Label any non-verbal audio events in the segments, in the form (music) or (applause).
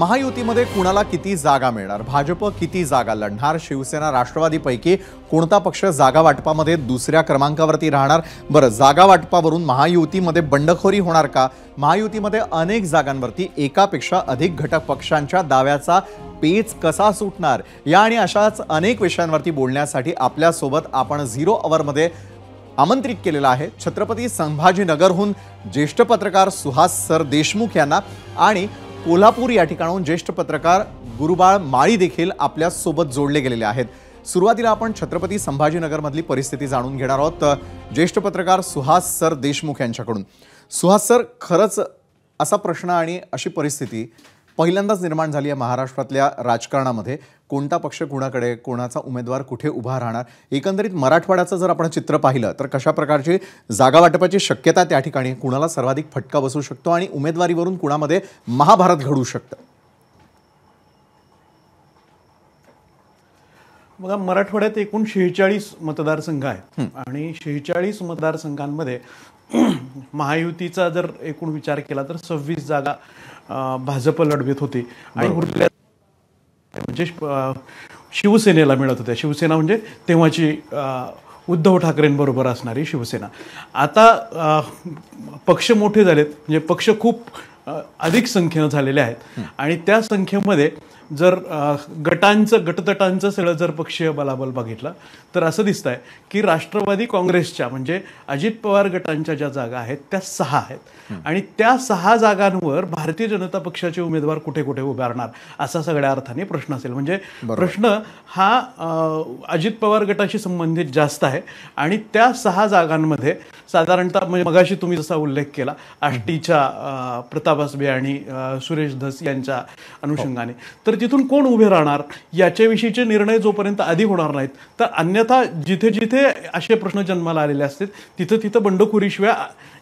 महायुतीमध्ये कुणाला किती जागा मिळणार भाजप किती जागा लढणार शिवसेना राष्ट्रवादीपैकी कोणता पक्ष जागा वाटपामध्ये दुसऱ्या क्रमांकावरती राहणार बरं जागा वाटपावरून महायुतीमध्ये बंडखोरी होणार का महायुतीमध्ये अनेक जागांवरती एकापेक्षा अधिक घटक पक्षांच्या दाव्याचा पेच कसा सुटणार या आणि अशाच अनेक विषयांवरती बोलण्यासाठी आपल्यासोबत आपण झिरो अवरमध्ये आमंत्रित केलेला आहे छत्रपती संभाजीनगरहून ज्येष्ठ पत्रकार सुहास सर देशमुख यांना आणि कोल्हापूर या ठिकाणाहून ज्येष्ठ पत्रकार गुरुबाळ माळी देखील आपल्या सोबत जोडले गेलेले आहेत सुरुवातीला आपण छत्रपती संभाजीनगरमधली परिस्थिती जाणून घेणार आहोत ज्येष्ठ पत्रकार सुहास सर देशमुख यांच्याकडून सुहास सर खरंच असा प्रश्न आणि अशी परिस्थिती पहिल्यांदाच निर्माण झाली आहे महाराष्ट्रातल्या राजकारणामध्ये कोणता पक्ष कुणाकडे कोणाचा उमेदवार कुठे उभा राहणार एकंदरीत मराठवाड्याचं जर आपण चित्र पाहिलं तर कशा प्रकारची जागा वाटपाची शक्यता त्या ठिकाणी कुणाला सर्वाधिक फटका बसू शकतो आणि उमेदवारीवरून कुणामध्ये महाभारत घडू शकतं बघा मराठवाड्यात एकूण शेहेचाळीस मतदारसंघ आहेत आणि शेहेचाळीस मतदारसंघांमध्ये (clears throat) महायुतीचा जर एकूण विचार केला तर सव्वीस जागा भाजप लढवित होती आणि उरलेल्या म्हणजे शिवसेनेला मिळत होत्या शिवसेना म्हणजे तेव्हाची उद्धव ठाकरेंबरोबर असणारी शिवसेना आता पक्ष मोठे झालेत म्हणजे पक्ष खूप अधिक संख्येनं झालेले आहेत आणि त्या संख्येमध्ये जर गटांचं गटतटांचं सगळं जर पक्षीय बलाबल बघितलं तर असं दिसत आहे की राष्ट्रवादी काँग्रेसच्या म्हणजे अजित पवार गटांच्या ज्या जागा आहेत त्या सहा आहेत आणि त्या सहा जागांवर भारतीय जनता पक्षाचे उमेदवार कुठे कुठे उभारणार असा सगळ्या अर्थाने प्रश्न असेल म्हणजे प्रश्न हा अजित पवार गटाशी संबंधित जास्त आहे आणि त्या सहा जागांमध्ये साधारणतः म्हणजे मगाशी तुम्ही जसा उल्लेख केला आष्टीच्या प्रताप आसबे आणि सुरेश धस यांच्या अनुषंगाने तर तिथून कोण उभे राहणार याच्याविषयीचे निर्णय जोपर्यंत आधी होणार नाहीत तर अन्यथा जिथे जिथे असे प्रश्न जन्माला आलेले असतात तिथं तिथं बंडखोरीशिवाय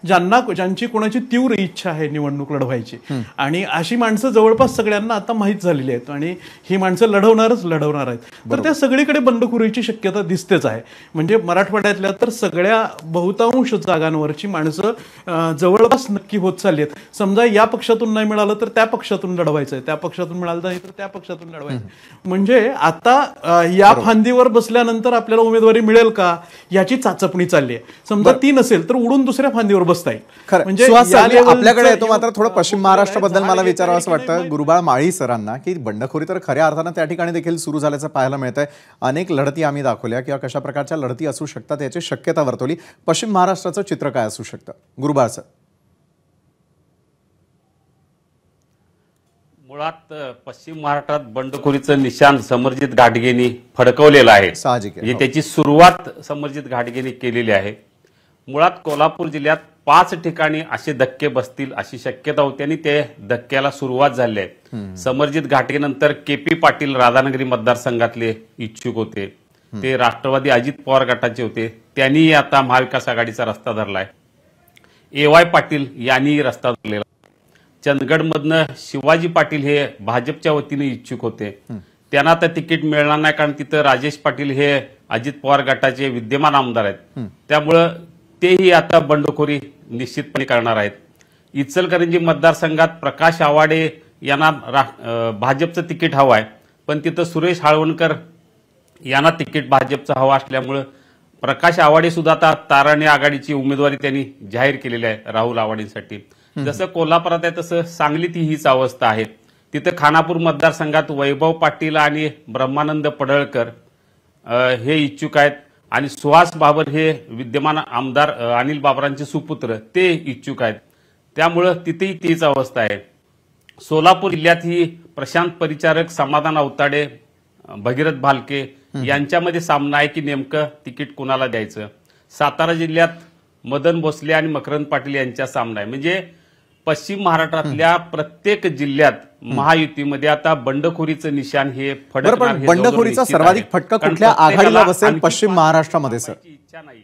ज्यांना ज्यांची कोणाची तीव्र इच्छा आहे निवडणूक लढवायची आणि अशी माणसं जवळपास सगळ्यांना आता माहीत झालेली आहेत आणि ही माणसं लढवणारच लढवणार आहेत तर त्या सगळीकडे बंडखोरीची शक्यता दिसतेच आहे म्हणजे मराठवाड्यातल्या तर सगळ्या बहुतांश जागांवरची माणसं जवळपास नक्की होत चालली आहेत समजा या पक्षातून नाही मिळालं तर त्या पक्षातून लढवायचं आहे त्या पक्षातून मिळालं नाही तर त्या पक्षातून लढवायचं म्हणजे आता या फांदीवर बसल्यानंतर आपल्याला उमेदवारी मिळेल का याची चाचपणी चालली आहे समजा ती नसेल तर उडून दुसऱ्या फांदीवर बसता येईल म्हणजे आपल्याकडे येतो मात्र थोडं पश्चिम महाराष्ट्राबद्दल मला विचारावं असं वाटतं गुरुबाळ माळी सरांना की बंडखोरी तर खऱ्या अर्थानं त्या ठिकाणी देखील सुरू झाल्याचं पाहायला मिळत अनेक लढती आम्ही दाखवल्या किंवा कशा प्रकारच्या लढती असू शकतात याची शक्यता वर्तवली पश्चिम महाराष्ट्राचं चित्र काय असू शकतं गुरुबाळचं मुळात पश्चिम महाराष्ट्रात बंडखोरीचं निशाण समरजित घाटगेनी फडकवलेलं आहे म्हणजे त्याची सुरुवात समरजित घाटगेनी केलेली आहे मुळात कोल्हापूर जिल्ह्यात पाच ठिकाणी असे धक्के बसतील अशी शक्यता होती आणि ते धक्क्याला सुरुवात झाली आहे समर्जित घाटगेनंतर के पी पाटील राधानगरी मतदारसंघातले इच्छुक होते ते राष्ट्रवादी अजित पवार गटाचे होते त्यांनी आता महाविकास आघाडीचा रस्ता धरलाय ए वाय पाटील यांनीही रस्ता धरलेला चंदगडमधनं शिवाजी पाटील हे भाजपच्या वतीने इच्छुक होते त्यांना आता तिकीट मिळणार नाही कारण तिथं राजेश पाटील हे अजित पवार गटाचे विद्यमान आमदार आहेत त्यामुळं तेही आता बंडखोरी निश्चितपणे करणार आहेत इचलकरंजी मतदारसंघात प्रकाश आवाडे यांना भाजपचं तिकीट हवं आहे पण तिथं सुरेश हाळवणकर यांना तिकीट भाजपचं हवं असल्यामुळं प्रकाश आवाडे सुद्धा आता ताराणे आघाडीची उमेदवारी त्यांनी जाहीर केलेली आहे राहुल आवाडेंसाठी जसं कोल्हापुरात आहे तसं सांगलीत हीच अवस्था आहे तिथं खानापूर मतदारसंघात वैभव पाटील आणि ब्रह्मानंद पडळकर हे इच्छुक आहेत आणि सुहास बाबर हे विद्यमान आमदार अनिल बाबरांचे सुपुत्र ते इच्छुक आहेत त्यामुळं तिथेही तीच अवस्था आहे सोलापूर जिल्ह्यात ही प्रशांत परिचारक समाधान अवताडे भगीरथ भालके यांच्यामध्ये सामना आहे की नेमकं तिकीट कोणाला द्यायचं सातारा जिल्ह्यात मदन भोसले आणि मकरंद पाटील यांच्या सामना आहे म्हणजे पश्चिम महाराष्ट्रातल्या प्रत्येक जिल्ह्यात महायुतीमध्ये आता बंडखोरीचं निशाण हे फडकणार बंडखोरीचा सर्वाधिक फटका कुठल्या आघाडीला बसेल पश्चिम महाराष्ट्रामध्ये सर इच्छा नाही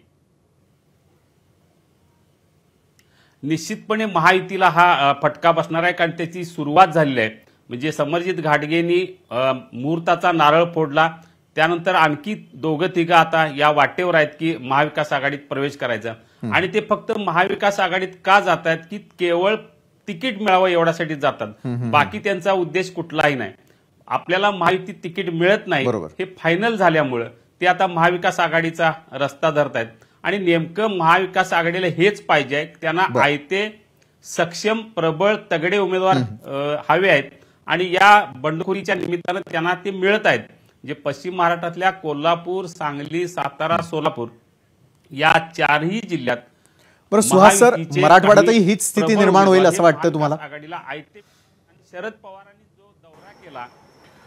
निश्चितपणे महायुतीला हा फटका बसणार आहे कारण त्याची सुरुवात झालेली आहे म्हणजे समरजित घाटगेनी मुहूर्ताचा नारळ फोडला त्यानंतर आणखी दोघं तिघं आता या वाटेवर आहेत की महाविकास आघाडीत प्रवेश करायचा आणि ते फक्त महाविकास आघाडीत का जात आहेत की केवळ तिकीट मिळावं एवढ्यासाठी जातात बाकी त्यांचा उद्देश कुठलाही नाही आपल्याला माहिती तिकीट मिळत नाही हे फायनल झाल्यामुळं ते आता महाविकास आघाडीचा रस्ता आहेत आणि नेमकं महाविकास आघाडीला हेच पाहिजे त्यांना आयते सक्षम प्रबळ तगडे उमेदवार हवे आहेत आणि या बंडखोरीच्या निमित्तानं त्यांना ते मिळत आहेत जे पश्चिम महाराष्ट्रातल्या कोल्हापूर सांगली सातारा सोलापूर या चारही जिल्ह्यात मराठवाड्यातही हीच स्थिती निर्माण होईल असं वाटतं तुम्हाला आघाडीला शरद पवारांनी जो दौरा केला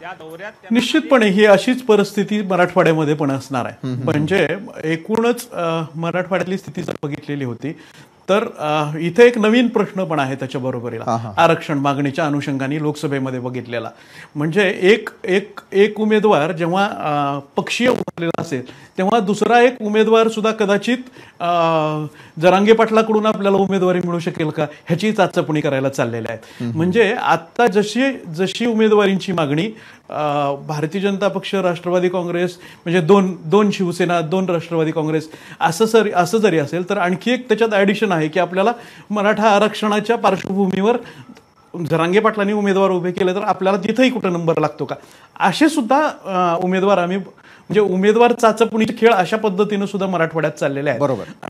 त्या दौऱ्यात निश्चितपणे ही अशीच परिस्थिती मराठवाड्यामध्ये पण असणार आहे म्हणजे एकूणच मराठवाड्यातली स्थिती बघितलेली होती तर इथे एक नवीन प्रश्न पण आहे त्याच्या बरोबरीला आरक्षण मागणीच्या अनुषंगाने लोकसभेमध्ये बघितलेला म्हणजे एक एक एक उमेदवार जेव्हा पक्षीय उभारलेला असेल तेव्हा दुसरा एक उमेदवार सुद्धा कदाचित जरांगे पाटलाकडून आपल्याला उमेदवारी मिळू शकेल का ह्याची चाचपणी करायला चाललेल्या आहेत म्हणजे आत्ता जशी जशी उमेदवारींची मागणी भारतीय जनता पक्ष राष्ट्रवादी काँग्रेस म्हणजे दोन दोन शिवसेना दोन राष्ट्रवादी काँग्रेस असं सर असं जरी असेल तर आणखी एक त्याच्यात ॲडिशन आहे की आपल्याला मराठा आरक्षणाच्या पार्श्वभूमीवर जरांगे पाटलांनी उमेदवार उभे केले तर आपल्याला तिथंही कुठं नंबर लागतो का असे सुद्धा उमेदवार आम्ही म्हणजे उमेदवार चाचपुणीचे खेळ अशा पद्धतीनं सुद्धा मराठवाड्यात चाललेले आहे बरोबर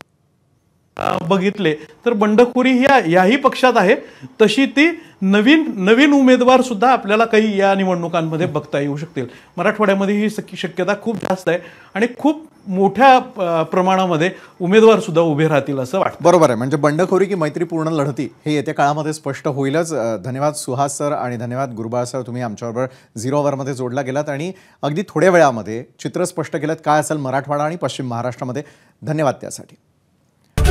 बघितले तर बंडखोरी ही याही पक्षात आहे तशी ती नवीन नवीन उमेदवार सुद्धा आपल्याला काही या निवडणुकांमध्ये बघता येऊ शकतील मराठवाड्यामध्ये ही शक्यता खूप जास्त आहे आणि खूप मोठ्या प्रमाणामध्ये उमेदवार सुद्धा उभे राहतील असं वाटतं बरोबर आहे म्हणजे बंडखोरी की मैत्रीपूर्ण लढती हे येत्या काळामध्ये स्पष्ट होईलच धन्यवाद सुहास सर आणि धन्यवाद गुरुबाळ सर तुम्ही आमच्याबरोबर झिरो ओव्हरमध्ये जोडला गेलात आणि अगदी थोड्या वेळामध्ये चित्र स्पष्ट केलं काय असेल मराठवाडा आणि पश्चिम महाराष्ट्रामध्ये धन्यवाद त्यासाठी